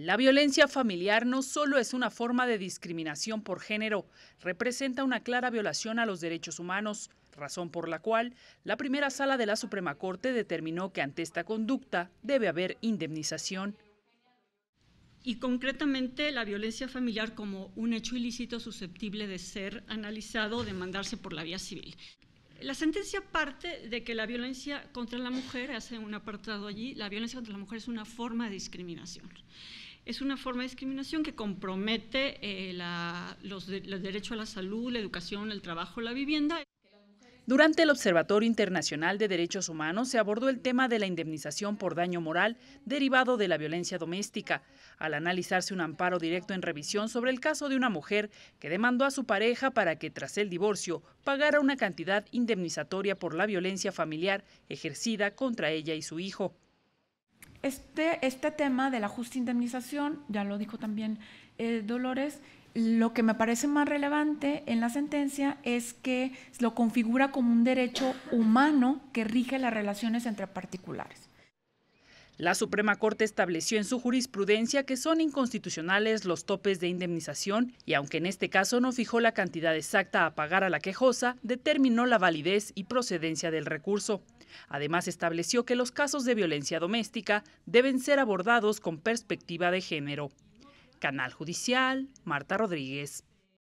La violencia familiar no solo es una forma de discriminación por género, representa una clara violación a los derechos humanos, razón por la cual la primera sala de la Suprema Corte determinó que ante esta conducta debe haber indemnización. Y concretamente la violencia familiar como un hecho ilícito susceptible de ser analizado o demandarse por la vía civil. La sentencia parte de que la violencia contra la mujer, hace un apartado allí, la violencia contra la mujer es una forma de discriminación es una forma de discriminación que compromete eh, los, derechos a la salud, la educación, el trabajo, la vivienda. Durante el Observatorio Internacional de Derechos Humanos se abordó el tema de la indemnización por daño moral derivado de la violencia doméstica, al analizarse un amparo directo en revisión sobre el caso de una mujer que demandó a su pareja para que tras el divorcio pagara una cantidad indemnizatoria por la violencia familiar ejercida contra ella y su hijo. Este, este, tema de la justa indemnización, ya lo dijo también eh, Dolores, lo que me parece más relevante en la sentencia es que lo configura como un derecho humano que rige las relaciones entre particulares. La Suprema Corte estableció en su jurisprudencia que son inconstitucionales los topes de indemnización y aunque en este caso no fijó la cantidad exacta a pagar a la quejosa, determinó la validez y procedencia del recurso. Además estableció que los casos de violencia doméstica deben ser abordados con perspectiva de género. Canal Judicial, Marta Rodríguez.